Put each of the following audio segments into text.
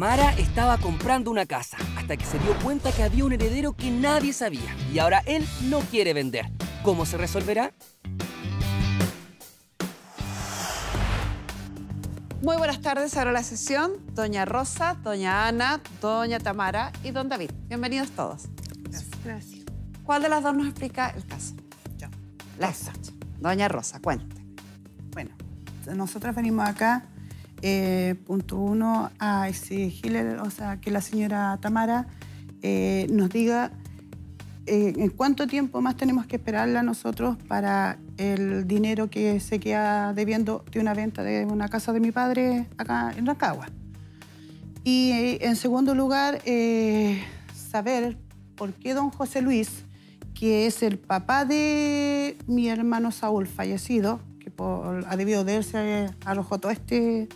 Tamara estaba comprando una casa hasta que se dio cuenta que había un heredero que nadie sabía y ahora él no quiere vender. ¿Cómo se resolverá? Muy buenas tardes, ahora la sesión. Doña Rosa, Doña Ana, Doña Tamara y Don David. Bienvenidos todos. Gracias. ¿Cuál de las dos nos explica el caso? Yo. La Rosa. Doña Rosa, cuente. Bueno, nosotros venimos acá eh, punto uno, a hiller o sea, que la señora Tamara eh, nos diga eh, en cuánto tiempo más tenemos que esperarla nosotros para el dinero que se queda debiendo de una venta de una casa de mi padre acá en Rancagua. Y en segundo lugar, saber por qué don José Luis, que es el papá de mi hermano Saúl, fallecido, que ha debido de él se arrojó todo este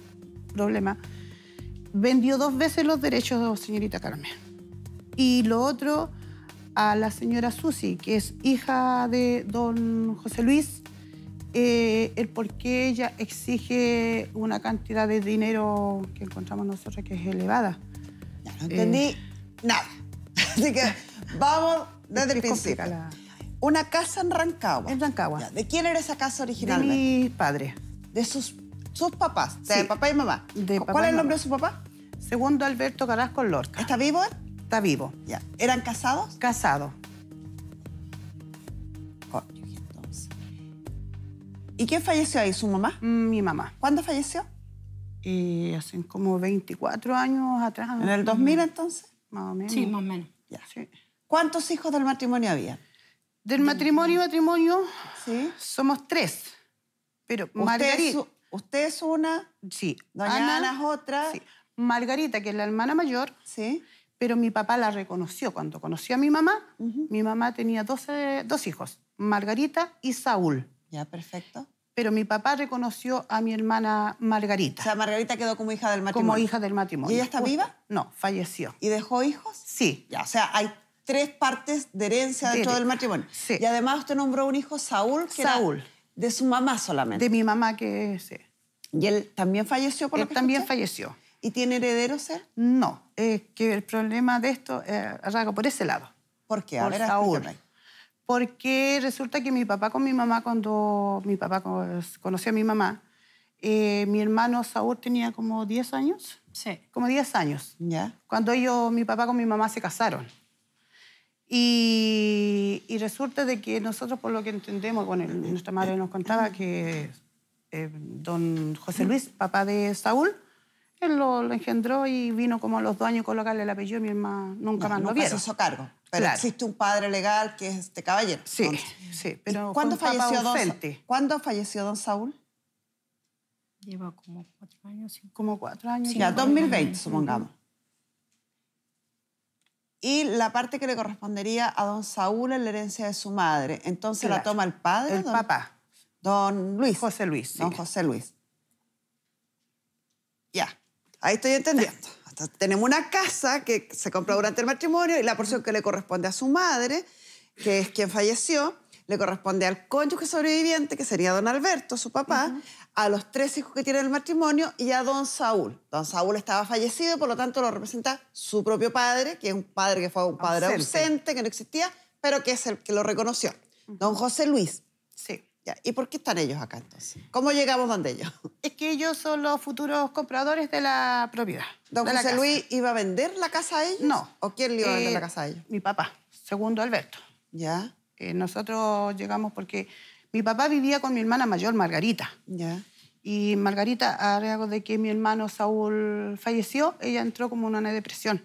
problema, vendió dos veces los derechos de señorita Carmen. Y lo otro a la señora Susi, que es hija de don José Luis, eh, el por qué ella exige una cantidad de dinero que encontramos nosotros que es elevada. Ya, no entendí eh, nada. Así que vamos desde el principio. Una casa en Rancagua. En Rancagua. ¿De quién era esa casa original? De mi padre. De sus sus papás, de papá y mamá. ¿Cuál es el nombre de su papá? Segundo Alberto Carrasco Lorca. ¿Está vivo Está vivo. Ya. ¿Eran casados? Casados. ¿Y quién falleció ahí? ¿Su mamá? Mm, mi mamá. ¿Cuándo falleció? Eh, hace como 24 años atrás. ¿En el 2000 entonces? Más o menos. Sí, más o menos. ¿Cuántos hijos del matrimonio había? Del matrimonio, y matrimonio, somos tres. Pero Margarita, Usted es una. Sí. Doña Ana, es otra. Margarita, que es la hermana mayor. Sí. Pero mi papá la reconoció. Cuando conoció a mi mamá, mi mamá tenía dos hijos, Margarita y Saúl. Ya, perfecto. Pero mi papá reconoció a mi hermana Margarita. O sea, Margarita quedó como hija del matrimonio. Como hija del matrimonio. ¿Y ella está viva? No, falleció. ¿Y dejó hijos? Sí. o sea, hay tres partes de herencia dentro del matrimonio. Y además usted nombró un hijo, Saúl, Saúl. de su mamá solamente. De mi mamá, que sí. ¿Y él también falleció por lo que también falleció. ¿Y tiene herederos él? No, es que el problema de esto eh, arranca por ese lado. ¿Por qué? A por Porque resulta que mi papá con mi mamá, cuando mi papá conoció a mi mamá, eh, mi hermano Saúl tenía como 10 años. Sí. Como 10 años. ¿Ya? Cuando ellos, mi papá con mi mamá se casaron. Y, y resulta de que nosotros, por lo que entendemos, bueno, nuestra madre nos contaba que eh, don José Luis, papá de Saúl, él lo, engendró y vino como a los dos años a colocarle el apellido y mi hermana nunca más nunca lo vieron. se hizo cargo. Pero existe un padre legal que es este caballero. Sí, sí. Pero ¿cuándo falleció, don, falleció don Saúl? Lleva como cuatro años. Como cuatro años. Sí, ya, 2020, supongamos. Y la parte que le correspondería a don Saúl es la herencia de su madre. Entonces la toma el padre. El papá. Don Luis. José Luis. Don José Luis. Ya, ahí estoy entendiendo. tenemos una casa que se compró durante el matrimonio y la porción que le corresponde a su madre, que es quien falleció, le corresponde al cónyuge sobreviviente, que sería don Alberto, su papá, a los tres hijos que tiene el matrimonio y a don Saúl. Don Saúl estaba fallecido, por lo tanto lo representa su propio padre, que es un padre que fue un padre ausente, que no existía, pero que es el que lo reconoció. Don José Luis. Sí. ¿Y por qué están ellos acá entonces? ¿Cómo llegamos donde ellos? Es que ellos son los futuros compradores de la propiedad. ¿Don José Luis iba a vender la casa a ellos? No. ¿O quién le iba a vender la eh, casa a ellos? Mi papá, segundo Alberto. ¿Ya? nosotros llegamos porque mi papá vivía con mi hermana mayor, Margarita. ¿Ya? Y Margarita, a raíz de que mi hermano Saúl falleció, ella entró como en una depresión.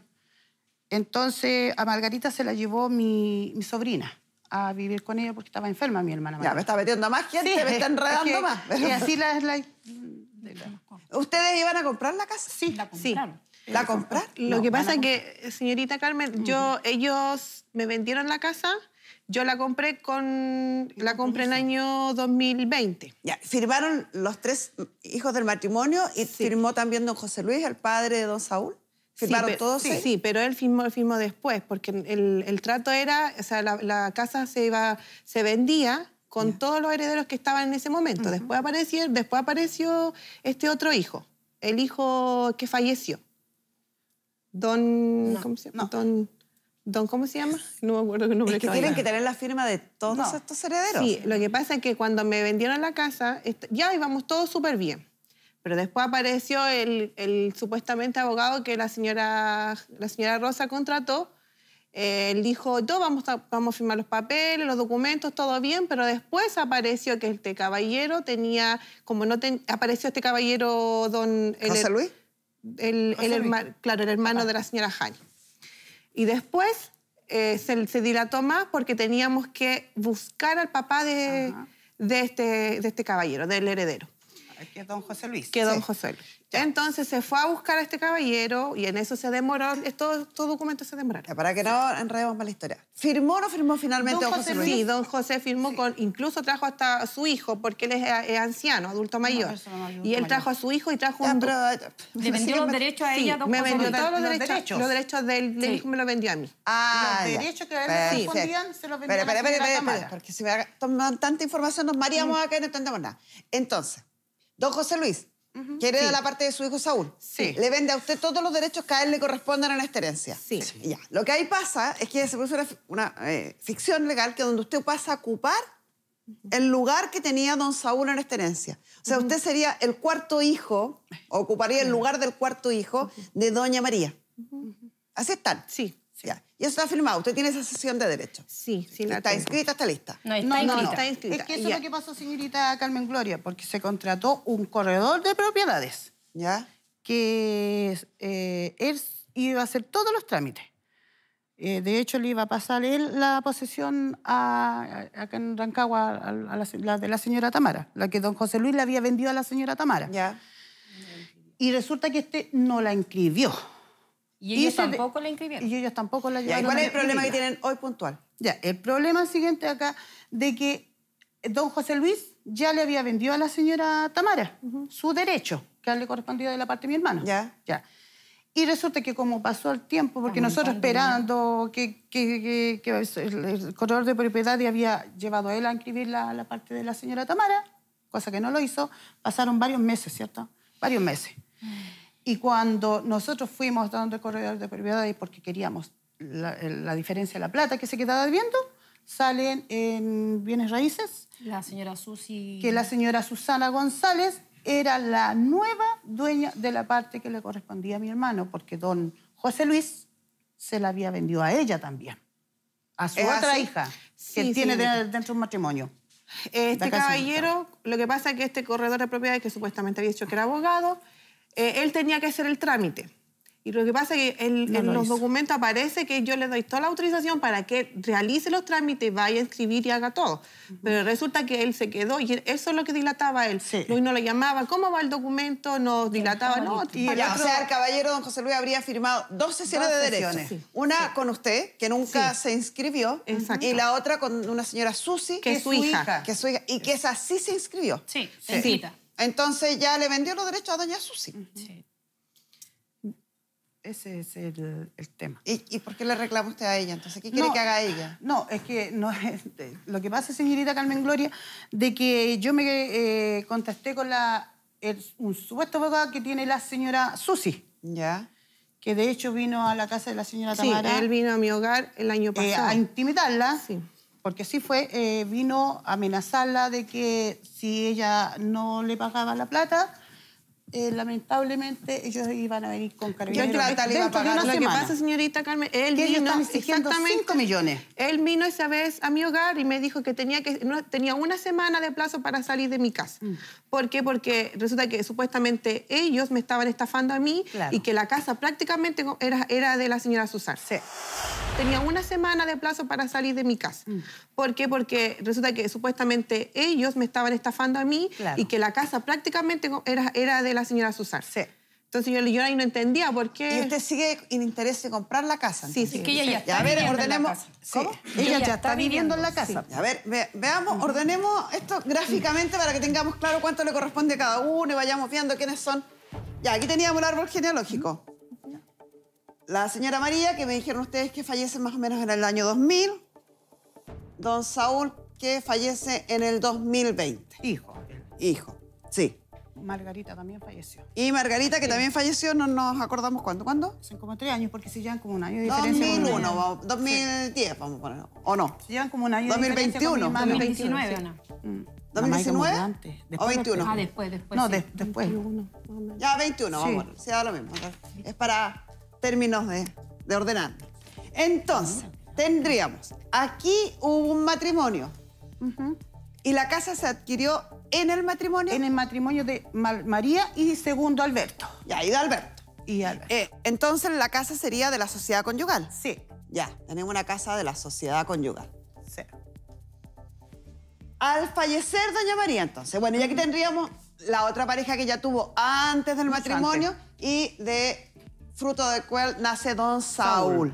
Entonces a Margarita se la llevó mi, mi sobrina a vivir con ella porque estaba enferma mi hermana. Ya, me está metiendo más gente, se me está enredando más. Y así la, ¿Ustedes iban a comprar la casa? Sí, la compraron. ¿La comprar? Lo que pasa es que, señorita Carmen, yo, ellos me vendieron la casa, yo la compré con la compré en el año 2020. Ya, firmaron los tres hijos del matrimonio y firmó también don José Luis, el padre de don Saúl sí, Sí. pero él firmó, firmó después, porque el, trato era, o sea, la, casa se, iba, se vendía con todos los herederos que estaban en ese momento. después, apareció, después apareció este otro hijo, el hijo que falleció. Don... ¿Cómo se llama? No. Don, ¿cómo No me acuerdo el nombre. que tienen que tener la firma de todos estos herederos. Sí, lo que pasa es que cuando me vendieron la casa, ya íbamos todos súper bien. Pero después apareció el, supuestamente abogado que la señora, la señora Rosa contrató. Eh, él dijo, yo vamos a, vamos a firmar los papeles, los documentos, todo bien, pero después apareció que este caballero tenía, como no apareció este caballero don... El, José Luis? El, el claro, el hermano de la señora Jani. Y después eh, se, dilató más porque teníamos que buscar al papá de, este, de este caballero, del heredero que don José Luis. Que don José Luis. Ya. Entonces se fue a buscar a este caballero y en eso se demoró, estos, estos documentos se demoraron. para que no enredemos más la historia. ¿Firmó o no firmó finalmente don, José, Luis? Sí, don José firmó, con, incluso trajo hasta a su hijo, porque él es, anciano, adulto mayor. y él trajo a su hijo y trajo un... Pero, eh, ¿Le vendió los derechos a ella, don me José vendió todos los, derechos, Los derechos del, hijo me los vendió a mí. Ah, los derechos que a él respondían se los vendió a la Cámara. Porque si me toman tanta información nos mareamos acá y no entendemos nada. Entonces... Don José Luis, quiere de la parte de su hijo Saúl. Sí. Le vende a usted todos los derechos que a él le correspondan en la herencia. Sí. ya. Lo que ahí pasa es que se produce una, eh, ficción legal que donde usted pasa a ocupar el lugar que tenía don Saúl en la herencia. O sea, usted sería el cuarto hijo, ocuparía el lugar del cuarto hijo de doña María. aceptan Así Sí. Ya. Y eso está firmado. Usted tiene esa sesión de derechos. Sí, sí ¿Está inscrita? ¿Está lista? No, está, inscrita. Es que eso es lo que pasó, señorita Carmen Gloria, porque se contrató un corredor de propiedades. ¿Ya? Que eh, él iba a hacer todos los trámites. Eh, de hecho, le iba a pasar él la posesión a, acá en Rancagua, la, la, de la señora Tamara, la que don José Luis le había vendido a la señora Tamara. Ya. Y resulta que este no la inscribió. Y ellos tampoco la inscribieron. Y ellos tampoco la llevaron. cuál es el problema que tienen hoy puntual? Ya, el problema siguiente acá de que eh, don José Luis ya le había vendido a la señora Tamara su derecho, que le correspondía de la parte de mi hermano. Ya. Ya. Y resulta que como pasó el tiempo, porque nosotros esperando que, que, el corredor de propiedad había llevado a él a inscribir la, la, parte de la señora Tamara, cosa que no lo hizo, pasaron varios meses, ¿cierto? Varios meses. Mm. Y cuando nosotros fuimos dando el corredor de propiedades y porque queríamos la, diferencia de la plata que se quedaba viendo, salen en bienes raíces. La señora Susi. Que la señora Susana González era la nueva dueña de la parte que le correspondía a mi hermano, porque don José Luis se la había vendido a ella también, a su otra hija, que tiene dentro un matrimonio. Este caballero, lo que pasa es que este corredor de propiedades que supuestamente había dicho que era abogado, eh, él tenía que hacer el trámite. Y lo que pasa es que en los documentos aparece que yo le doy toda la autorización para que realice los trámites, vaya a inscribir y haga todo. Pero resulta que él se quedó y eso es lo que dilataba él. Sí. Luis no lo llamaba, ¿cómo va el documento? Nos dilataba, no. O sea, el caballero don José Luis habría firmado dos sesiones de derechos. Una con usted, que nunca se inscribió, y la otra con una señora Susi, que, es su hija. y Que es su Y que esa se inscribió. Sí, sí. Entonces ya le vendió los derechos a doña Susi. Sí. Ese es el, tema. ¿Y, por qué le reclama usted a ella? Entonces, ¿qué quiere que haga ella? No, es que no, este, lo que pasa, señorita Carmen Gloria, de que yo me eh, contesté con la, el, un supuesto abogado que tiene la señora Susi. Ya. Que de hecho vino a la casa de la señora Tamara. Sí, él vino a mi hogar el año eh, pasado. a intimidarla. Sí porque sí fue, eh, vino a amenazarla de que si ella no le pagaba la plata, eh, lamentablemente ellos iban a venir con carabineros. yo, le iba a pagar? Lo que pasa, señorita Carmen, él vino exactamente 5 millones. Él vino esa vez a mi hogar y me dijo que tenía que no, tenía una semana de plazo para salir de mi casa. Mm. ¿Por qué? Porque resulta que supuestamente ellos me estaban estafando a mí y que la casa prácticamente era, era de la señora Susar. Sí. Tenía una semana de plazo para salir de mi casa. Mm. ¿Por qué? Porque resulta que supuestamente ellos me estaban estafando a mí y que la casa prácticamente era, era de la la señora susar. Entonces yo, yo ahí no entendía por qué. Y usted sigue en interés de comprar la casa. Sí, sí, que ella ya está. a ver, ordenemos. ¿Cómo? Ella, ya, está, viviendo, en la casa. A ver, veamos, ordenemos esto gráficamente para que tengamos claro cuánto le corresponde a cada uno y vayamos viendo quiénes son. Ya, aquí teníamos el árbol genealógico. La señora María, que me dijeron ustedes que fallece más o menos en el año 2000. Don Saúl, que fallece en el 2020. Hijo. Hijo, sí. Margarita también falleció. Y Margarita, que también falleció, no nos acordamos cuándo. ¿Cuándo? Son como tres años, porque se llevan como un año de diferencia. 2001, 2010, vamos a ponerlo, ¿O no? Se llevan como un año 2021, de diferencia. 2029. 2019, 2019 o 21. Mm. Ah, después, después. No, después. ya 21, vamos, se da lo mismo. Es para términos de, de ordenar. Entonces, tendríamos aquí hubo un matrimonio y la casa se adquirió en el matrimonio. En el matrimonio de María y segundo Alberto. Ya, y de Alberto. Y Alberto. Eh, entonces la casa sería de la sociedad conyugal. Sí. Ya, tenemos una casa de la sociedad conyugal. Sí. Al fallecer Doña María, entonces, bueno, ya aquí tendríamos la otra pareja que ya tuvo antes del matrimonio y de fruto de cual nace Don Saúl.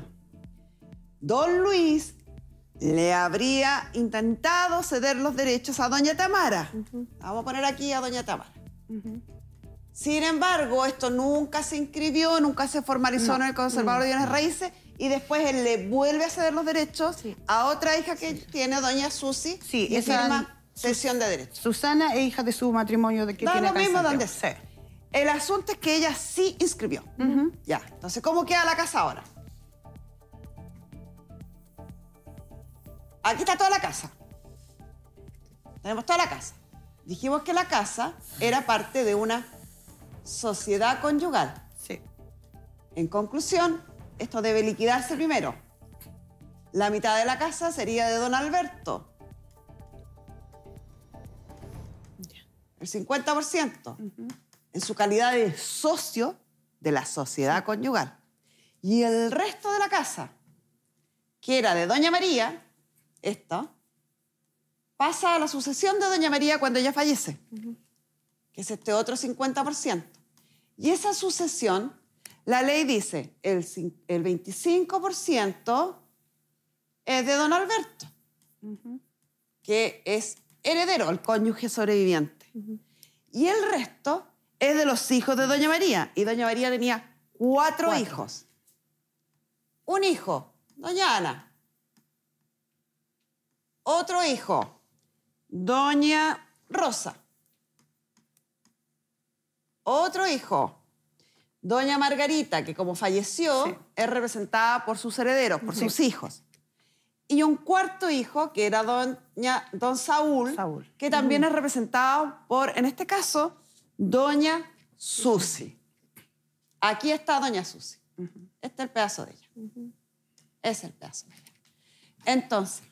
Don Luis le habría intentado ceder los derechos a doña Tamara. Vamos a poner aquí a doña Tamara. Sin embargo, esto nunca se inscribió, nunca se formalizó en el Conservador de Bienes mm. Raíces y después él le vuelve a ceder los derechos a otra hija que tiene doña Susi sí, y esa firma cesión de derechos. Susana es hija de su matrimonio de que da lo mismo donde sea. El asunto es que ella sí inscribió. Ya, entonces, ¿cómo queda la casa ahora? Aquí está toda la casa. Tenemos toda la casa. Dijimos que la casa era parte de una sociedad conyugal. Sí. En conclusión, esto debe liquidarse primero. La mitad de la casa sería de don Alberto. El 50%. En su calidad de socio de la sociedad conyugal. Y el resto de la casa, que era de doña María, esta, pasa a la sucesión de Doña María cuando ella fallece, que es este otro 50%. Y esa sucesión, la ley dice, el, 25% es de don Alberto, que es heredero, el cónyuge sobreviviente. Y el resto es de los hijos de Doña María. Y Doña María tenía cuatro, cuatro. hijos. Un hijo, Doña Ana, otro hijo, doña Rosa. Otro hijo, doña Margarita, que como falleció, es representada por sus herederos, por sus hijos. Y un cuarto hijo, que era doña, don Saúl, que también mm. es representado por, en este caso, doña Susi. Aquí está doña Susi. Este es el pedazo de ella. Es el pedazo de ella. Entonces,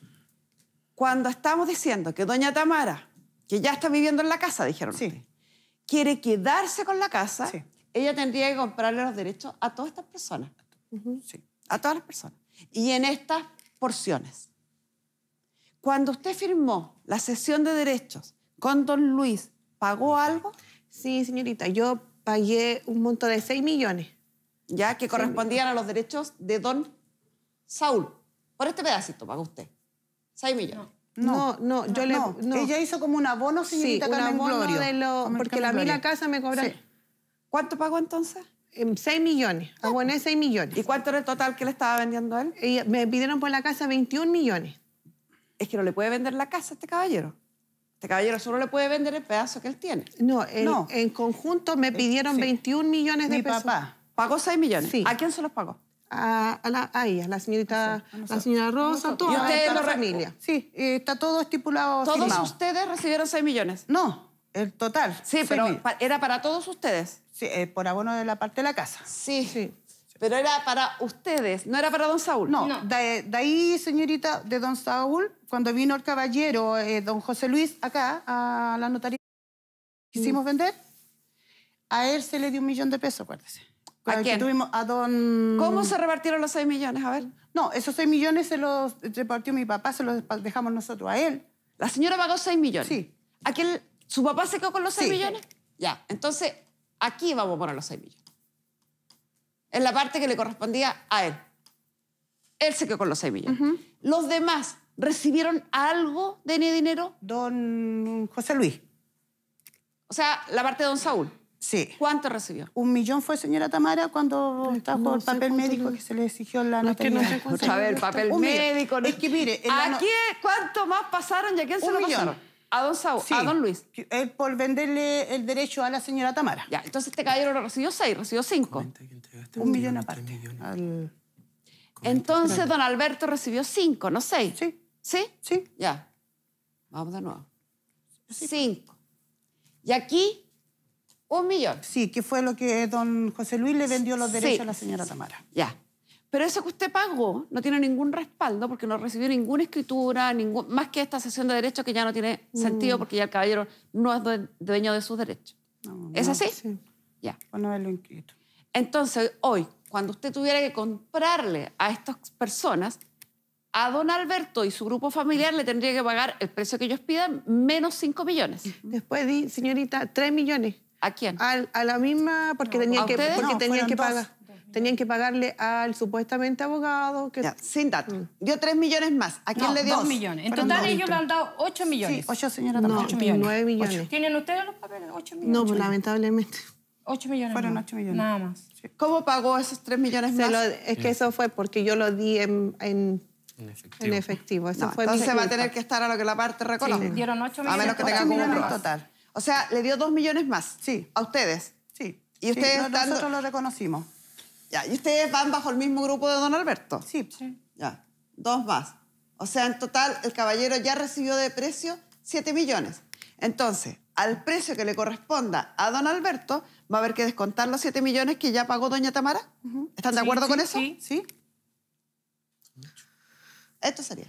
cuando estamos diciendo que doña Tamara, que ya está viviendo en la casa, dijeron quiere quedarse con la casa, ella tendría que comprarle los derechos a todas estas personas. sí. A todas las personas. Y en estas porciones. Cuando usted firmó la sesión de derechos con don Luis, ¿pagó algo? Sí, señorita, yo pagué un monto de 6 millones. Ya, que correspondían a los derechos de don Saúl. Por este pedacito pagó usted. 6 millones. No, no, yo le. No. Ella hizo como un abono, señorita sí, un porque la mí la casa me cobró. ¿Cuánto pagó entonces? 6 em, millones, Pagó ah. aboné 6 millones. ¿Y cuánto era el total que le estaba vendiendo a él? me pidieron por la casa 21 millones. Es que no le puede vender la casa a este caballero. Este caballero solo le puede vender el pedazo que él tiene. No, en, conjunto me eh, pidieron 21 millones de Mi Papá. ¿Pagó 6 millones? Sí. ¿A quién se los pagó? a, a, la, la señorita, la señora Rosa, ¿Y ustedes la familia. Oh. Sí, está todo estipulado. ¿Todos ustedes recibieron 6 millones? No, el total. Sí, pero era para todos ustedes. Sí, eh, por abono de la parte de la casa. Sí. sí. Pero era para ustedes, no era para don Saúl. No, De, ahí, señorita, de don Saúl, cuando vino el caballero, eh, don José Luis, acá, a la notaría, quisimos mm. vender, a él se le dio un millón de pesos, acuérdese. ¿A quién? a don... ¿Cómo se repartieron los 6 millones? A ver. No, esos 6 millones se los repartió mi papá, se los dejamos nosotros a él. La señora pagó 6 millones. Sí. ¿A quién? ¿Su papá se quedó con los 6 millones? Ya, entonces aquí vamos a poner los 6 millones. En la parte que le correspondía a él. Él se quedó con los 6 millones. Los demás, ¿recibieron algo de dinero? Don José Luis. O sea, la parte de don Saúl. ¿Cuánto recibió? Un millón fue señora Tamara cuando estaba el papel médico que se le exigió la a ver, papel médico. Es que mire... ¿A cuánto más pasaron y a quién se lo pasaron? A don a don Luis. por venderle el derecho a la señora Tamara. Ya, entonces este caballero recibió seis, recibió cinco. un millón, millón aparte. Al... Entonces don Alberto recibió cinco, no seis. Sí. ¿Sí? Sí. Ya. Vamos de nuevo. Cinco. Y aquí un millón. Sí, que fue lo que don José Luis le vendió los derechos a la señora Tamara. Ya. Pero eso que usted pagó no tiene ningún respaldo porque no recibió ninguna escritura, ningún, más que esta sesión de derechos que ya no tiene mm. sentido porque ya el caballero no es dueño de sus derechos. ¿Es así? Sí. Ya. Bueno, lo Entonces, hoy, cuando usted tuviera que comprarle a estas personas, a don Alberto y su grupo familiar le tendría que pagar el precio que ellos pidan, menos 5 millones. Después di, señorita, 3 millones. ¿A quién? a la misma, porque no, tenían, que, porque no, que pagar. Tenían que pagarle al supuestamente abogado. Que... Ya, sin dato. Mm. Dio 3 millones más. ¿A quién le dio? 2 millones. En total ellos le han dado 8 millones. Sí, 8 señora no, 8 millones. 9 millones. ¿Tienen ustedes los papeles? 8 millones. No, pues lamentablemente. 8 millones. Fueron 8 millones. Nada más. ¿Cómo pagó esos 3 millones más? Lo, es que eso fue porque yo lo di en, en efectivo. En efectivo. Eso fue entonces va a tener que estar a lo que la parte reconozca. Sí, dieron 8 millones. A menos que tenga como un total. O sea, le dio dos millones más. Sí. ¿A ustedes? Sí. ¿Y ustedes Nosotros lo reconocimos. Ya, ¿y ustedes van bajo el mismo grupo de don Alberto? Sí. sí. Ya, dos más. O sea, en total, el caballero ya recibió de precio siete millones. Entonces, al precio que le corresponda a don Alberto, va a haber que descontar los siete millones que ya pagó doña Tamara. ¿Están de acuerdo con eso? Sí, sí. Esto sería.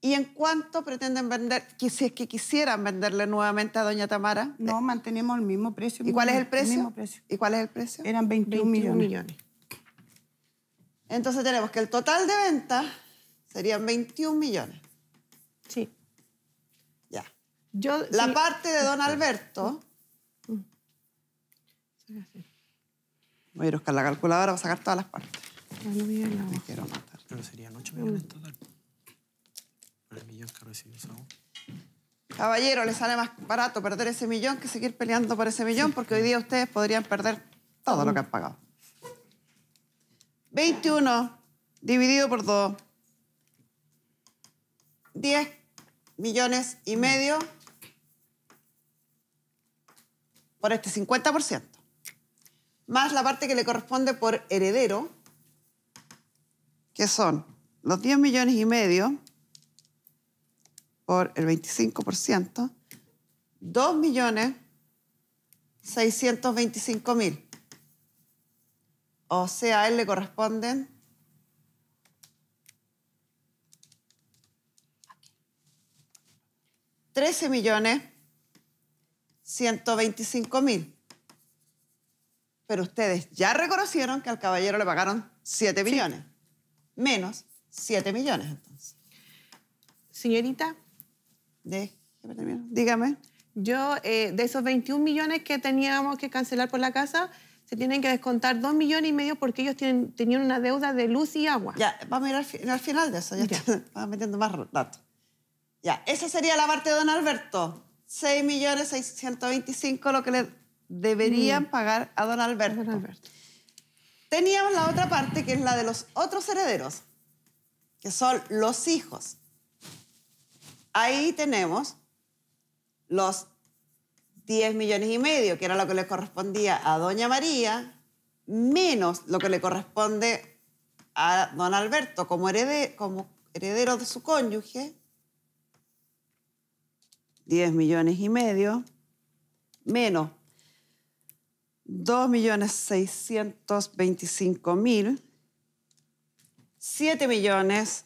¿Y en cuánto pretenden vender, si es que quisieran venderle nuevamente a Doña Tamara? No, eh, mantenemos el mismo precio. ¿Y cuál es el precio? ¿Y cuál es el precio? Eran 21, millones. Entonces tenemos que el total de ventas serían 21 millones. Sí. Ya. Yo, La parte de Don Alberto... Voy a ir a buscar la calculadora voy a sacar todas las partes. No, no, no. quiero matar. Pero serían 8 millones total el que Caballero, le sale más barato perder ese millón que seguir peleando por ese millón, porque hoy día ustedes podrían perder todo lo que han pagado. 21 dividido por 2. 10 millones y medio por este 50%. Más la parte que le corresponde por heredero, que son los 10 millones y medio por el 25%, 2.625.000. O sea, a él le corresponden... Trece millones mil. Pero ustedes ya reconocieron que al caballero le pagaron 7 millones. Menos 7 millones, entonces. Señorita, este dígame. Yo, eh, de esos 21 millones que teníamos que cancelar por la casa, se tienen que descontar 2 millones y medio porque ellos tienen, tenían una deuda de luz y agua. Ya, vamos a ir al, final de eso, ya, vamos metiendo más datos. Ya, esa sería la parte de don Alberto. 6 millones 625 lo que le deberían mm. pagar a don don Alberto. Teníamos la otra parte que es la de los otros herederos, que son los hijos. Ahí tenemos los 10 millones y medio, que era lo que le correspondía a Doña María, menos lo que le corresponde a Don Alberto como heredero, de su cónyuge. 10 millones y medio, menos 2 millones 625 mil, 7 millones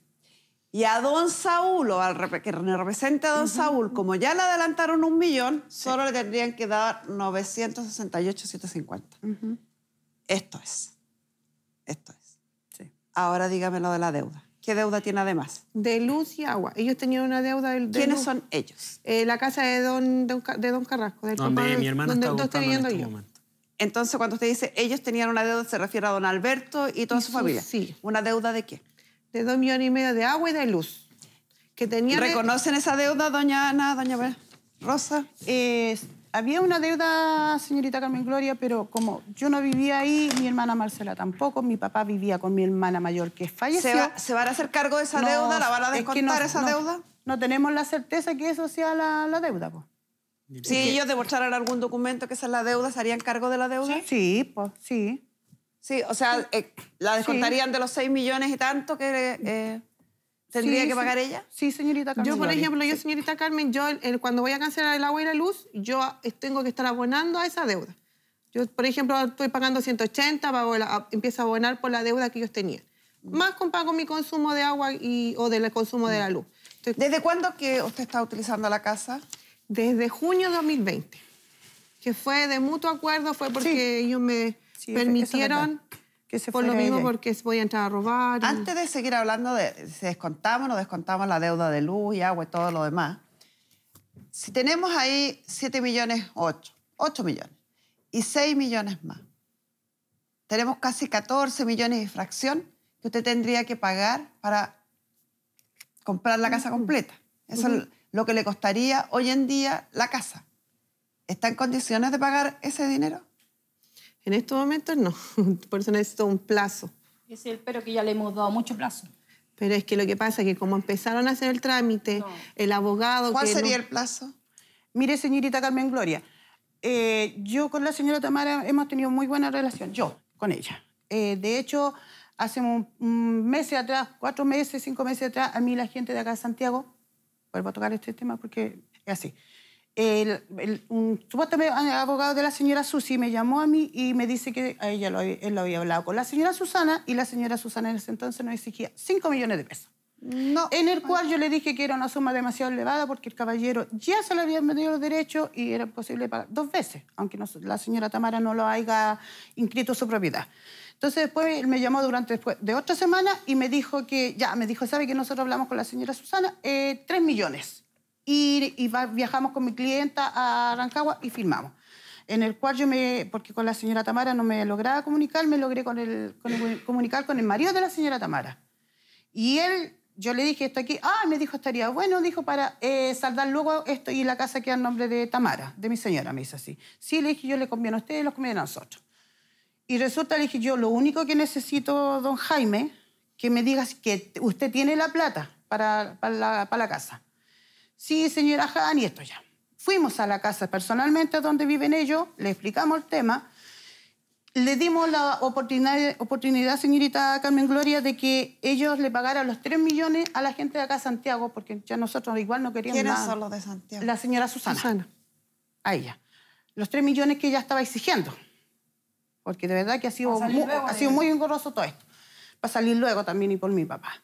Y a don Saúl, o al que representa a don Saúl, como ya le adelantaron un millón, solo le tendrían que dar 968,750. 150. Esto es. Esto es. Ahora dígame lo de la deuda. ¿Qué deuda tiene además? De luz y agua. Ellos tenían una deuda del. ¿Quiénes son ellos? Eh, la casa de don, de Carrasco. Del donde mi hermano está en este Momento. Entonces, cuando usted dice ellos tenían una deuda, se refiere a don Alberto y toda su, familia. Sí. ¿Una deuda de qué? de dos millones y medio de agua y de luz. Que tenían ¿Reconocen esa deuda, doña Ana, doña Rosa? había una deuda, señorita Carmen Gloria, pero como yo no vivía ahí, mi hermana Marcela tampoco, mi papá vivía con mi hermana mayor que falleció. ¿Se, va, ¿se van a hacer cargo de esa deuda? ¿La van a descontar esa deuda? No tenemos la certeza que eso sea la, la deuda, Si ellos demostraran algún documento que sea la deuda, ¿se harían cargo de la deuda? sí pues sí. Sí, o sea, eh, la descontarían de los 6 millones y tanto que eh, tendría que pagar ella. Sí, señorita Carmen. Yo, por ejemplo, yo, señorita Carmen, yo cuando voy a cancelar el agua y la luz, yo tengo que estar abonando a esa deuda. Yo, por ejemplo, estoy pagando 180, empiezo a abonar por la deuda que ellos tenían. Mm. Más pago mi consumo de agua y, o del consumo de la mm. luz. ¿Desde cuándo que usted está utilizando la casa? Desde junio de 2020, que fue de mutuo acuerdo, fue porque ellos me permitieron que se por lo mismo porque voy a entrar a robar. Antes de seguir hablando de si descontamos o no descontamos la deuda de luz y agua y todo lo demás, si tenemos ahí 7 millones 8, 8 millones y 6 millones más, tenemos casi 14 millones de fracción que usted tendría que pagar para comprar la casa completa. Eso es lo que le costaría hoy en día la casa. ¿Está en condiciones de pagar ese dinero? En estos momentos no, por eso necesito un plazo. Es el pero que ya le hemos dado mucho plazo. Pero es que lo que pasa es que como empezaron a hacer el trámite, el abogado... ¿Cuál sería el plazo? Mire, señorita Carmen Gloria, eh, yo con la señora Tamara hemos tenido muy buena relación, yo con ella. Eh, de hecho, hace un, mes meses atrás, cuatro meses, cinco meses atrás, a mí la gente de acá de Santiago, vuelvo a tocar este tema porque es así, el, el, un abogado de la señora Susi me llamó a mí y me dice que a ella lo él lo había hablado con la señora Susana y la señora Susana en ese entonces nos exigía 5 millones de pesos. No. En el cual yo le dije que era una suma demasiado elevada porque el caballero ya se le había medido los derechos y era posible pagar dos veces, aunque la señora Tamara no lo haya inscrito su propiedad. Entonces después él me llamó durante después de otra semana y me dijo que, ya, me dijo, ¿sabe que nosotros hablamos con la señora Susana? Eh, 3 millones y viajamos con mi clienta a Rancagua y firmamos. En el cual yo me, porque con la señora Tamara no me lograba comunicar, me logré con el, comunicar con el marido de la señora Tamara. Y él, yo le dije esto aquí, ah, me dijo estaría bueno, dijo para eh, saldar luego esto y la casa queda en nombre de Tamara, de mi señora, me dice así. Sí, le dije, yo le conviene a ustedes y los conviene a nosotros. Y resulta, le dije, yo lo único que necesito, don Jaime, que me digas que usted tiene la plata para, para la casa sí, señora Han, y esto ya. Fuimos a la casa personalmente donde viven ellos, le explicamos el tema. Le dimos la oportunidad, oportunidad, señorita Carmen Gloria, de que ellos le pagaran los 3 millones a la gente de acá Santiago, porque ya nosotros igual no queríamos ¿Quiénes nada. son los de Santiago? La señora Susana. Susana. A ella. Los 3 millones que ella estaba exigiendo. Porque de verdad que ha sido, ha sido muy engorroso todo esto. Para salir luego también y por mi papá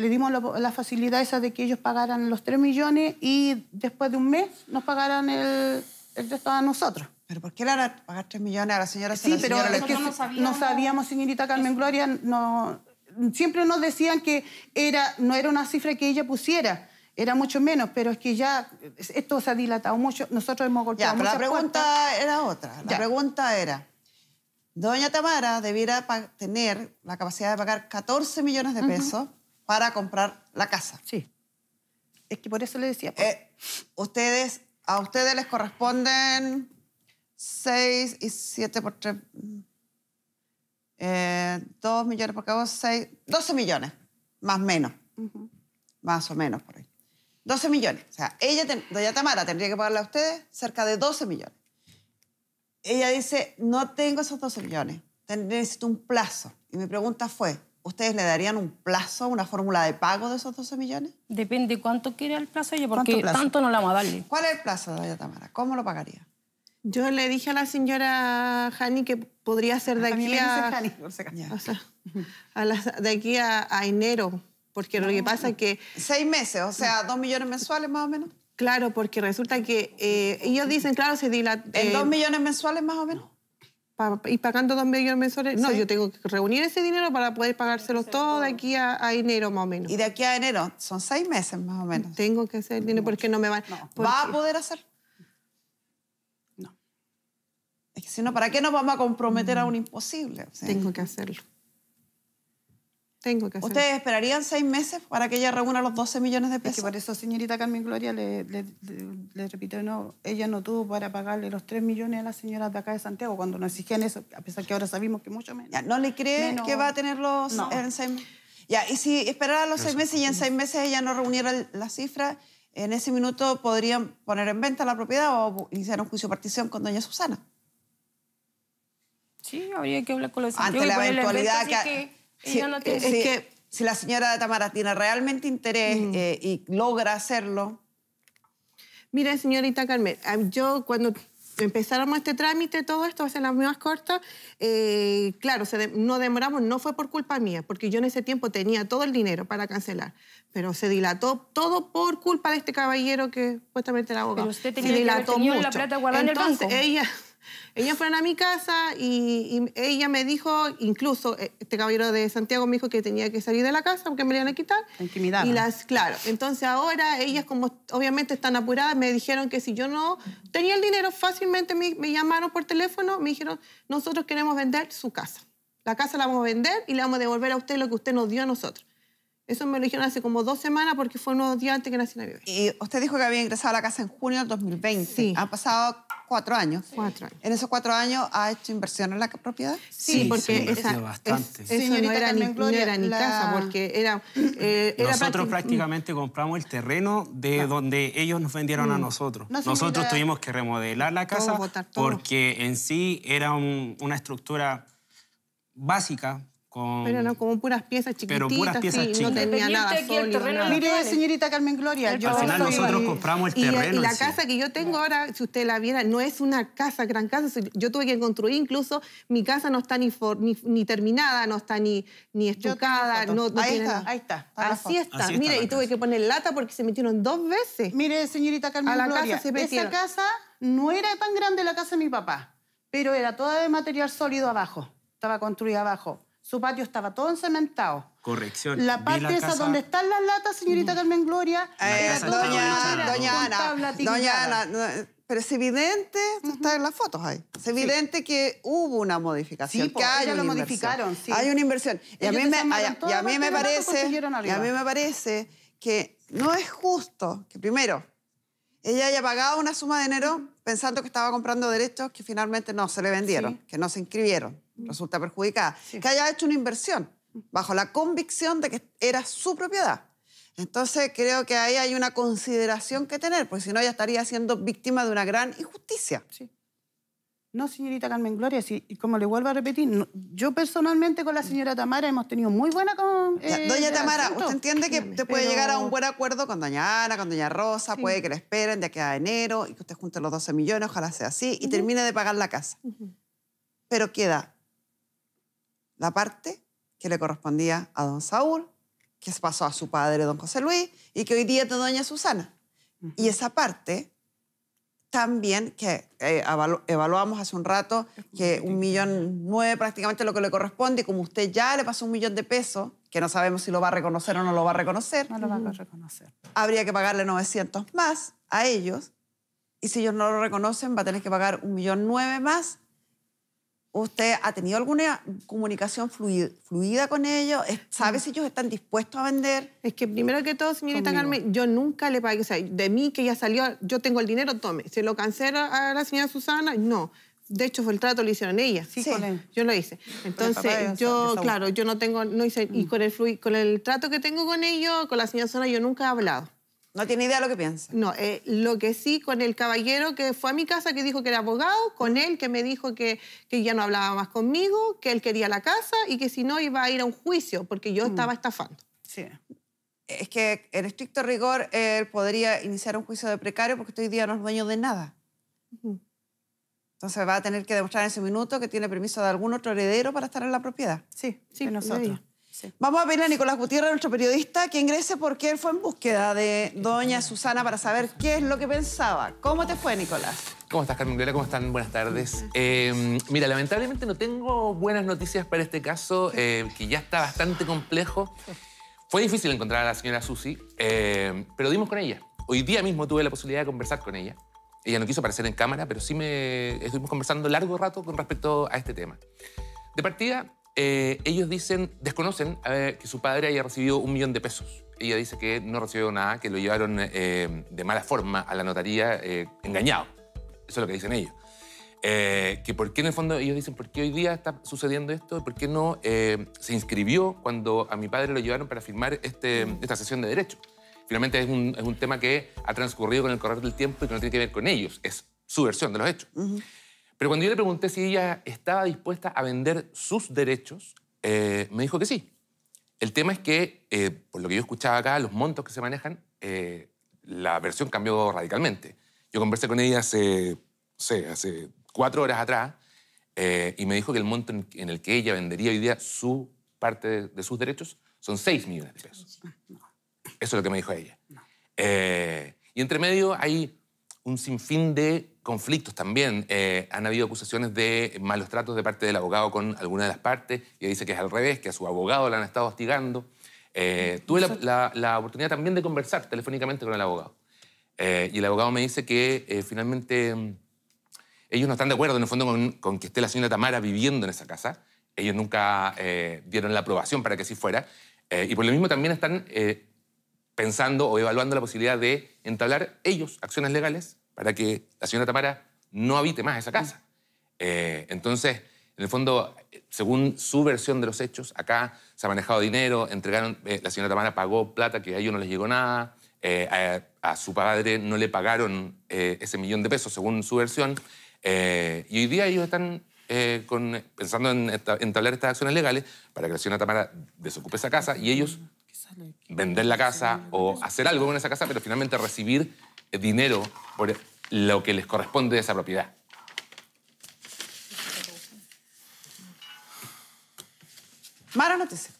le dimos la, facilidad esa de que ellos pagaran los 3 millones y después de un mes nos pagaran el, resto a nosotros. ¿Pero por qué era pagar 3 millones a la señora? Sí, pero no, sabíamos, señorita Carmen Gloria, siempre nos decían que era, no era una cifra que ella pusiera era mucho menos, pero es que ya esto se ha dilatado mucho. Nosotros hemos golpeado ya, La pregunta era otra. La pregunta era, doña Tamara debiera tener la capacidad de pagar 14 millones de pesos para comprar la casa. Sí. Es que por eso le decía. Eh, ustedes, a ustedes les corresponden 6 y 7 por 3. Mm, eh, 2 millones por cada 6, 12 millones, más o menos. Más o menos por ahí. 12 millones. O sea, ella, doña Tamara, tendría que pagarle a ustedes cerca de 12 millones. Ella dice, no tengo esos 12 millones, necesito un plazo. Y mi pregunta fue, ¿Ustedes le darían un plazo, una fórmula de pago de esos 12 millones? Depende cuánto quiera el plazo ella, porque tanto no la vamos a darle. ¿Cuál es el plazo, doña Tamara? ¿Cómo lo pagaría? Yo le dije a la señora Hani que podría ser de aquí a... de a, enero, porque lo que pasa es que... Seis meses, o sea, dos millones mensuales más o menos. Claro, porque resulta que eh, ellos dicen, claro, se dilata... ¿En eh, dos millones mensuales más o menos? y pagando dos millones mensuales. No, yo tengo que reunir ese dinero para poder pagárselos todo, de aquí a, enero más o menos. Y de aquí a enero, son seis meses más o menos. Tengo que hacer dinero porque no me van. ¿Va a poder hacer? No. Es que si no, ¿para qué nos vamos a comprometer a un imposible? tengo que hacerlo que ¿Ustedes esperarían seis meses para que ella reúna los 12 millones de pesos? Es por eso, señorita Carmen Gloria, le, repito, no, ella no tuvo para pagarle los 3 millones a las señoras de acá de Santiago cuando nos exigían eso, a pesar que ahora sabemos que mucho menos. ¿No le creen que va a tener los seis meses? Ya, y si esperara los seis meses y en seis meses ella no reuniera la cifra, en ese minuto podrían poner en venta la propiedad o iniciar un juicio de partición con doña Susana. Sí, habría que hablar con los Ante la eventualidad que eh, es que si la señora Tamara tiene realmente interés mm. eh, y logra hacerlo. Mire, señorita Carmen, yo cuando empezamos este trámite, todo esto hace las mismas cortas, eh, claro, no demoramos, no fue por culpa mía, porque yo en ese tiempo tenía todo el dinero para cancelar, pero se dilató todo por culpa de este caballero que supuestamente era abogado. Pero usted dilató mucho. la plata Entonces, el ella... Ellas fueron a mi casa y, ella me dijo, incluso eh, este caballero de Santiago me dijo que tenía que salir de la casa porque me lo iban a quitar. Intimidad. Y las, claro. Entonces ahora ellas, como obviamente están apuradas, me dijeron que si yo no tenía el dinero, fácilmente me, llamaron por teléfono, me dijeron, nosotros queremos vender su casa. La casa la vamos a vender y le vamos a devolver a usted lo que usted nos dio a nosotros. Eso me lo dijeron hace como dos semanas porque fue unos días antes que en la bebé. Y usted dijo que había ingresado a la casa en junio del 2020. Sí. Ha pasado cuatro años. Cuatro años. ¿En esos cuatro años ha hecho inversión en la propiedad? Sí, porque eso no era, ni, casa, porque era... Eh, nosotros prácticamente compramos el terreno de donde ellos nos vendieron a mm. nosotros. nosotros tuvimos que remodelar la casa porque en sí era una estructura básica pero no, como puras piezas chiquititas. No tenía nada sólido. Nada. Mire, señorita Carmen Gloria. Al final nosotros compramos el terreno. Y, la casa que yo tengo ahora, si usted la viera, no es una casa, gran casa. Yo tuve que construir incluso, mi casa no está ni, ni, terminada, no está ni, ni estucada. No, ahí, está, ahí, está, Así está. Mire, y tuve que poner lata porque se metieron dos veces. Mire, señorita Carmen Gloria, esa casa no era tan grande la casa de mi papá, pero era toda de material sólido abajo. Estaba construida abajo su patio estaba todo encementado. Corrección. La parte esa donde están las latas, señorita mm. Carmen Gloria, era eh, todo doña, doña Ana. Doña Ana, pero es evidente, las fotos ahí, es evidente que hubo una modificación. Sí, que hay una lo modificaron, Hay una inversión. Y, a mí me, parece, a mí me parece que no es justo que primero ella haya pagado una suma de dinero pensando que estaba comprando derechos que finalmente no se le vendieron, que no se inscribieron resulta perjudicada, que haya hecho una inversión bajo la convicción de que era su propiedad. Entonces creo que ahí hay una consideración que tener, porque si no ya estaría siendo víctima de una gran injusticia. Sí. No, señorita Carmen Gloria, y como le vuelvo a repetir, yo personalmente con la señora Tamara hemos tenido muy buena... Con, eh, doña Tamara, ¿usted entiende que puede llegar a un buen acuerdo con doña Ana, con doña Rosa? Puede que le esperen de aquí a enero y que usted junte los 12 millones, ojalá sea así, y termine de pagar la casa. Pero queda la parte que le correspondía a don Saúl, que se pasó a su padre, don José Luis, y que hoy día es de doña Susana. Y esa parte también que eh, evaluamos hace un rato, que un millón nueve prácticamente lo que le corresponde, y como usted ya le pasó un millón de pesos, que no sabemos si lo va a reconocer o no lo va a reconocer. No lo va a reconocer. Habría que pagarle 900 más a ellos, y si ellos no lo reconocen, va a tener que pagar un millón nueve más ¿Usted ha tenido alguna comunicación fluida, con ellos? ¿Sabe mm. si ellos están dispuestos a vender? Es que primero que todo, señorita Carmen, yo nunca le pagué. O sea, de mí que ya salió, yo tengo el dinero, tome. ¿Se lo cancela a la señora Susana? No. De hecho, fue el trato, lo hicieron ella. Sí, sí. yo lo hice. Entonces, yo, claro, yo no tengo, no y mm. con el, con el trato que tengo con ellos, con la señora Susana, yo nunca he hablado. No tiene idea de lo que piensa. No, eh, lo que sí con el caballero que fue a mi casa, que dijo que era abogado, con él que me dijo que, que ya no hablaba más conmigo, que él quería la casa y que si no iba a ir a un juicio porque yo mm. estaba estafando. Sí. Es que en estricto rigor él podría iniciar un juicio de precario porque hoy día no es dueño de nada. Entonces va a tener que demostrar en ese minuto que tiene permiso de algún otro heredero para estar en la propiedad. Sí, sí. De nosotros. Vamos a pedirle a Nicolás Gutiérrez, nuestro periodista, que ingrese porque él fue en búsqueda de doña Susana para saber qué es lo que pensaba. ¿Cómo te fue, Nicolás? ¿Cómo estás, Carmen Gloria? ¿Cómo están? Buenas tardes. Eh, mira, lamentablemente no tengo buenas noticias para este caso, eh, que ya está bastante complejo. Fue difícil encontrar a la señora Susi, eh, pero dimos con ella. Hoy día mismo tuve la posibilidad de conversar con ella. Ella no quiso aparecer en cámara, pero sí me estuvimos conversando largo rato con respecto a este tema. De partida, eh, ellos dicen, desconocen que su padre haya recibido un millón de pesos. Ella dice que no recibió nada, que lo llevaron eh, de mala forma a la notaría eh, engañado. Eso es lo que dicen ellos. que por qué en el fondo ellos dicen, ¿por qué hoy día está sucediendo esto? por qué no se inscribió cuando a mi padre lo llevaron para firmar este, esta sesión de derecho? Finalmente es un, tema que ha transcurrido con el correr del tiempo y que no tiene que ver con ellos. Es su versión de los hechos. Pero cuando yo le pregunté si ella estaba dispuesta a vender sus derechos, eh, me dijo que sí. El tema es que, eh, por lo que yo escuchaba acá, los montos que se manejan, eh, la versión cambió radicalmente. Yo conversé con ella hace, sé, hace cuatro horas atrás y me dijo que el monto en, el que ella vendería hoy día su parte de, sus derechos son 6 millones de pesos. Ah, Eso es lo que me dijo ella. y entre medio hay un sinfín de conflictos también. Eh, han habido acusaciones de malos tratos de parte del abogado con alguna de las partes. Y dice que es al revés, que a su abogado la han estado hostigando. Eh, tuve la, oportunidad también de conversar telefónicamente con el abogado. Eh, y el abogado me dice que finalmente mm, ellos no están de acuerdo en el fondo con, con, que esté la señora Tamara viviendo en esa casa. Ellos nunca dieron la aprobación para que así fuera. y por lo mismo también están pensando o evaluando la posibilidad de entablar ellos acciones legales para que la señora Tamara no habite más esa casa. Eh, entonces, en el fondo, según su versión de los hechos, acá se ha manejado dinero, entregaron, eh, la señora Tamara pagó plata que a ellos no les llegó nada, eh, a, su padre no le pagaron ese millón de pesos, según su versión, y hoy día ellos están pensando en entablar estas acciones legales para que la señora Tamara desocupe esa casa y ellos vender la casa o hacer algo con esa casa, pero finalmente recibir dinero por lo que les corresponde de esa propiedad. Mara noticia.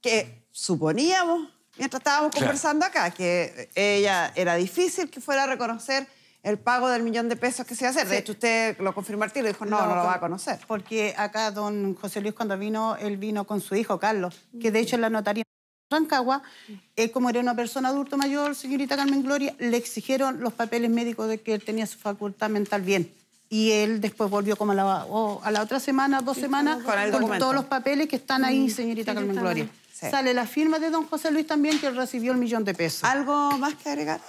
Que suponíamos, mientras estábamos conversando acá, que ella era difícil que fuera a reconocer el pago del millón de pesos que se iba a hacer. De hecho, usted lo confirmó al tiro y dijo, no, no, lo va a conocer. Porque acá don José Luis cuando vino, él vino con su hijo, Carlos, que de mm. hecho en la notaría... Rancagua, mm. eh, como era una persona adulto mayor, señorita Carmen Gloria, le exigieron los papeles médicos de que él tenía su facultad mental bien. Y él después volvió como a la, oh, otra semana, dos semanas, con, todos los papeles que están ahí, mm, señorita Carmen Gloria. Sale la firma de don José Luis también, que él recibió el millón de pesos. ¿Algo más que agregar?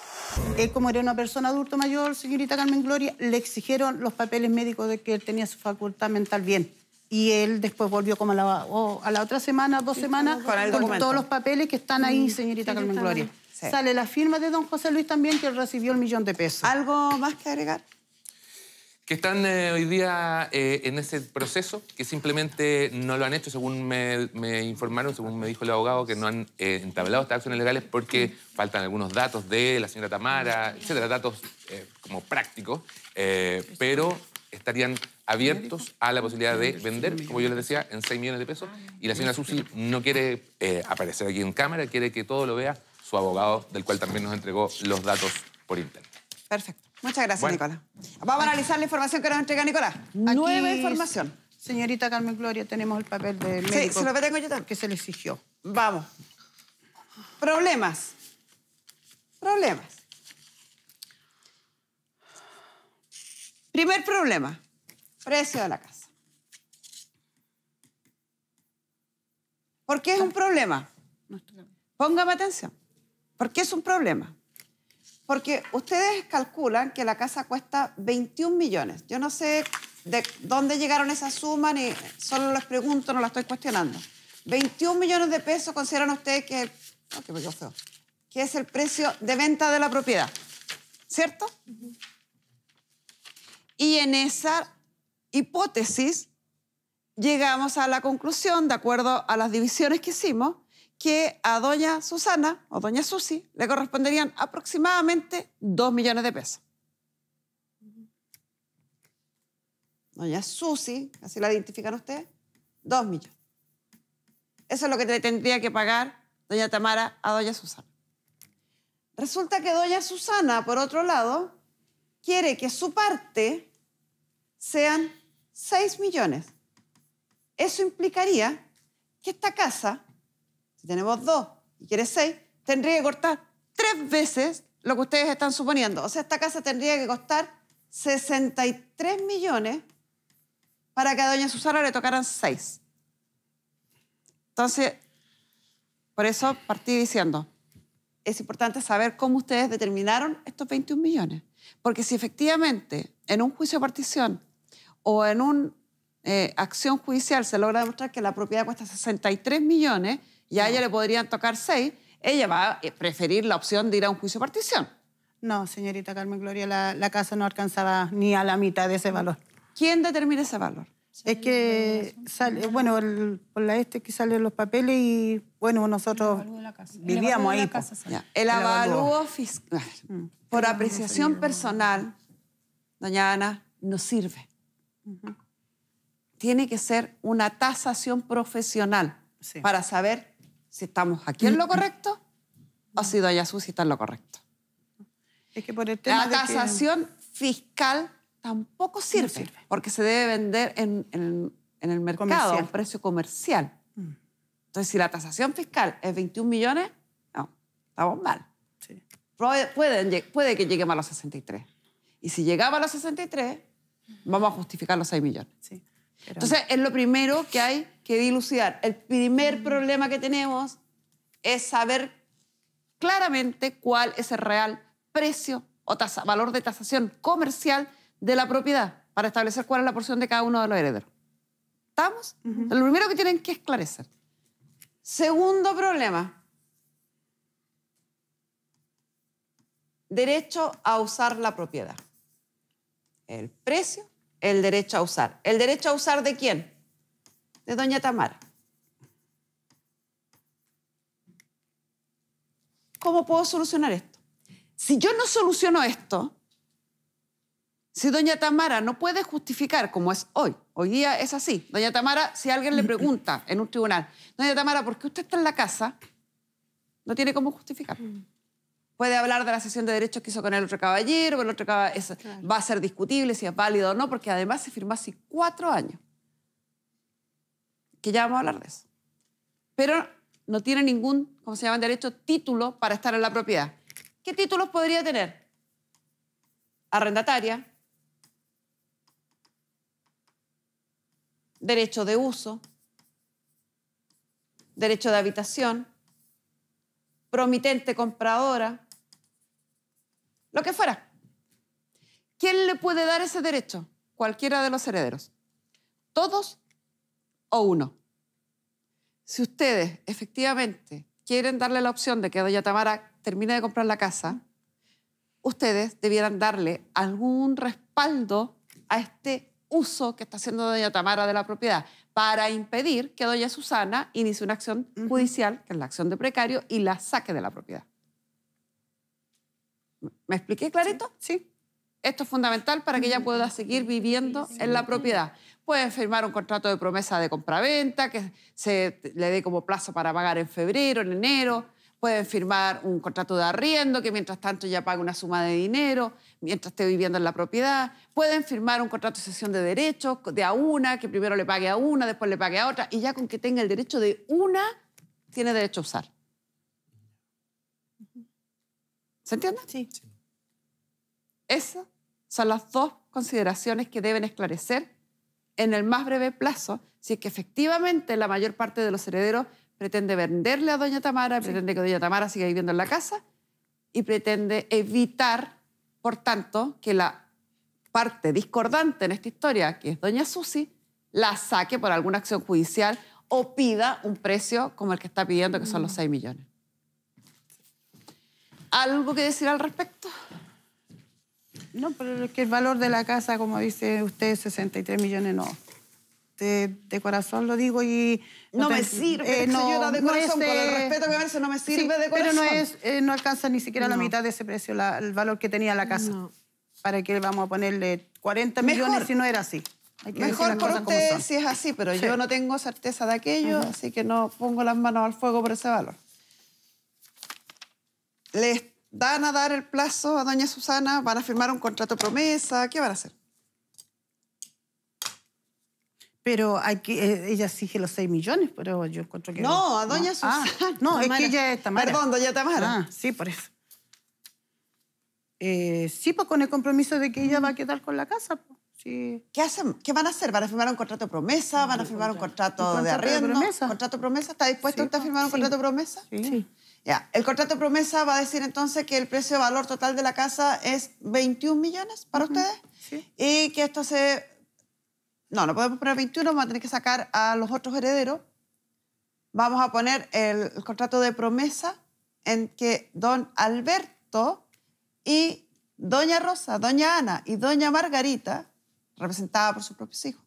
Eh, como era una persona adulto mayor, señorita Carmen Gloria, le exigieron los papeles médicos de que él tenía su facultad mental bien y él después volvió como a la, oh, otra semana, dos semanas, con, todos los papeles que están ahí, mm, señorita Carmen Gloria. Sale la firma de don José Luis también, que él recibió el millón de pesos. ¿Algo más que agregar? Que están eh, hoy día eh, en ese proceso, que simplemente no lo han hecho, según me, informaron, según me dijo el abogado, que no han eh, entablado estas acciones legales porque faltan algunos datos de la señora Tamara, etcétera, datos como prácticos, pero estarían abiertos a la posibilidad de vender, como yo les decía, en 6 millones de pesos. Y la señora Susi no quiere eh, aparecer aquí en cámara, quiere que todo lo vea su abogado, del cual también nos entregó los datos por internet. Perfecto. Muchas gracias, Nicolás. Vamos a analizar la información que nos entrega Nicolás. Nueva información. Señorita Carmen Gloria, tenemos el papel de Sí, se lo tengo yo también. Que se le exigió. Vamos. Problemas. Problemas. Primer problema precio de la casa. ¿Por qué es un problema? Póngame atención. ¿Por qué es un problema? Porque ustedes calculan que la casa cuesta 21 millones. Yo no sé de dónde llegaron esa suma ni solo les pregunto, no la estoy cuestionando. 21 millones de pesos consideran ustedes que, que es el precio de venta de la propiedad, ¿cierto? Y en esa hipótesis, llegamos a la conclusión, de acuerdo a las divisiones que hicimos, que a doña Susana o doña Susi le corresponderían aproximadamente 2 millones de pesos. Doña Susi, así la identifican ustedes, 2 millones. Eso es lo que le tendría que pagar doña Tamara a doña Susana. Resulta que doña Susana, por otro lado, quiere que su parte sean 6 millones. Eso implicaría que esta casa, si tenemos dos y quiere seis, tendría que cortar tres veces lo que ustedes están suponiendo. O sea, esta casa tendría que costar 63 millones para que a doña Susana le tocaran seis. Entonces, por eso partí diciendo, es importante saber cómo ustedes determinaron estos 21 millones. Porque si efectivamente en un juicio de partición o en una eh, acción judicial se logra demostrar que la propiedad cuesta 63 millones y a ella le podrían tocar 6, ella va a eh, preferir la opción de ir a un juicio de partición. No, señorita Carmen Gloria, la, casa no alcanzaba ni a la mitad de ese valor. ¿Quién determina ese valor? Es que sale, bueno, por la este que salen los papeles y bueno, nosotros vivíamos ahí. El avalúo fiscal, por apreciación personal, doña Ana, no sirve. Tiene que ser una tasación profesional para saber si estamos aquí en lo correcto o si Doña Susi está en lo correcto. que La tasación fiscal tampoco sirve, porque se debe vender en, el mercado a un precio comercial. Mm. Entonces, si la tasación fiscal es 21 millones, no, estamos mal. puede que lleguemos a los 63. Y si llegaba a los 63, vamos a justificar los 6 millones. Entonces, es lo primero que hay que dilucidar. El primer mm. problema que tenemos es saber claramente cuál es el real precio o tasa, valor de tasación comercial de la propiedad para establecer cuál es la porción de cada uno de los herederos. ¿Estamos? Lo primero que tienen que esclarecer. Segundo problema. Derecho a usar la propiedad el precio, el derecho a usar. ¿El derecho a usar de quién? De doña Tamara. ¿Cómo puedo solucionar esto? Si yo no soluciono esto, si doña Tamara no puede justificar como es hoy, hoy día es así, doña Tamara, si alguien le pregunta en un tribunal, doña Tamara, ¿por qué usted está en la casa? No tiene cómo justificar puede hablar de la sesión de derechos que hizo con el otro caballero, el otro caballero, va a ser discutible si es válido o no, porque además se firmó hace cuatro años. Que ya vamos a hablar de eso. Pero no tiene ningún, cómo se llaman en derecho, título para estar en la propiedad. ¿Qué títulos podría tener? Arrendataria, derecho de uso, derecho de habitación, promitente compradora, lo que fuera. ¿Quién le puede dar ese derecho? Cualquiera de los herederos. ¿Todos o uno? Si ustedes efectivamente quieren darle la opción de que doña Tamara termine de comprar la casa, ustedes debieran darle algún respaldo a este uso que está haciendo doña Tamara de la propiedad para impedir que doña Susana inicie una acción judicial, que es la acción de precario, y la saque de la propiedad. ¿Me expliqué clarito? Sí. Esto es fundamental para que ella pueda seguir viviendo en la propiedad. Pueden firmar un contrato de promesa de compraventa que se le dé como plazo para pagar en febrero, en enero. Pueden firmar un contrato de arriendo que mientras tanto ya pague una suma de dinero mientras esté viviendo en la propiedad. Pueden firmar un contrato de cesión de derechos de a una, que primero le pague a una, después le pague a otra. Y ya con que tenga el derecho de una, tiene derecho a usar. ¿Se entiende? Sí. Esas son las dos consideraciones que deben esclarecer en el más breve plazo si es que efectivamente la mayor parte de los herederos pretende venderle a doña Tamara, pretende que doña Tamara siga viviendo en la casa y pretende evitar, por tanto, que la parte discordante en esta historia, que es doña Susi, la saque por alguna acción judicial o pida un precio como el que está pidiendo, que son los 6 mm. millones. ¿Algo que decir al respecto? No, pero es que el valor de la casa, como dice usted, 63 millones no. De, corazón lo digo y... No, me sirve, eh, no, señora, de corazón, con el eh, respeto que merece, no me sirve de corazón. Pero no, es, eh, no alcanza ni siquiera la mitad de ese precio, el valor que tenía la casa. ¿Para qué vamos a ponerle 40 millones si no era así? Mejor por usted si es así, pero yo no tengo certeza de aquello, así que no pongo las manos al fuego por ese valor. Les ¿Van a dar el plazo a doña Susana, van a firmar un contrato promesa, ¿qué van a hacer? Pero hay que, eh, ella exige los 6 millones, pero yo encuentro que... No, a doña ah, Susana. Ah, no, es que ella es Tamara. Perdón, doña Tamara. Ah, sí, por eso. Eh, sí, pues con el compromiso de que ella va a quedar con la casa. Pues, sí. ¿Qué, hacen? ¿Qué van a hacer? ¿Van a firmar un contrato de promesa? ¿Van a firmar un contrato, de arriendo? ¿Contrato promesa? ¿Está dispuesta usted a pues, firmar un contrato de promesa? sí. Ya, el contrato de promesa va a decir entonces que el precio de valor total de la casa es 21 millones para ustedes y que esto se... No, no podemos poner 21, vamos a tener que sacar a los otros herederos. Vamos a poner el, contrato de promesa en que don Alberto y doña Rosa, doña Ana y doña Margarita, representada por sus propios hijos,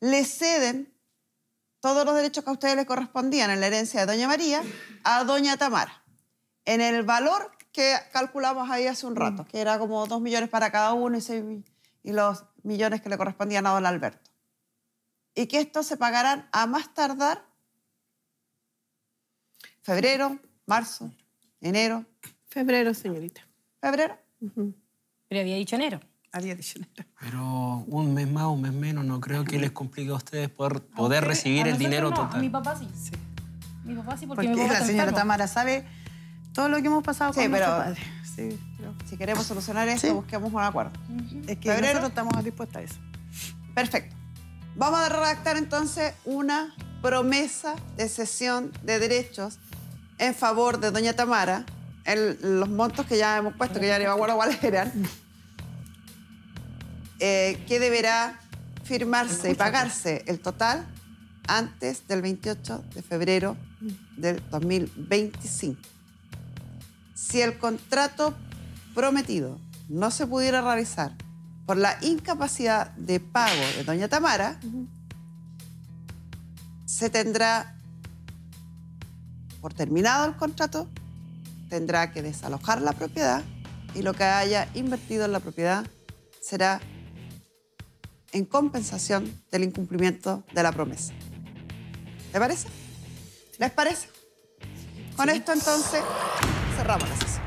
le ceden todos los derechos que a ustedes les correspondían en la herencia de Doña María a Doña Tamara, en el valor que calculamos ahí hace un mm. rato, que era como dos millones para cada uno y, los millones que le correspondían a don Alberto. Y que estos se pagarán a más tardar febrero, marzo, enero. Febrero, señorita. ¿Febrero? Pero había dicho enero a Pero un mes más, un mes menos, no creo que les complique a ustedes poder, poder recibir el dinero total. mi papá sí. Mi papá sí, porque, mi la señora Tamara sabe todo lo que hemos pasado con pero, padre. Sí, pero si queremos solucionar esto, busquemos un acuerdo. Es que Febrero nosotros estamos dispuestos a eso. Perfecto. Vamos a redactar entonces una promesa de cesión de derechos en favor de doña Tamara, en los montos que ya hemos puesto, que ya le va a guardar eh, que deberá firmarse y pues. pagarse el total antes del 28 de febrero del 2025. Si el contrato prometido no se pudiera realizar por la incapacidad de pago de doña Tamara, se tendrá, por terminado el contrato, tendrá que desalojar la propiedad y lo que haya invertido en la propiedad será en compensación del incumplimiento de la promesa. ¿Les parece? ¿Les parece? Con esto entonces cerramos la sesión.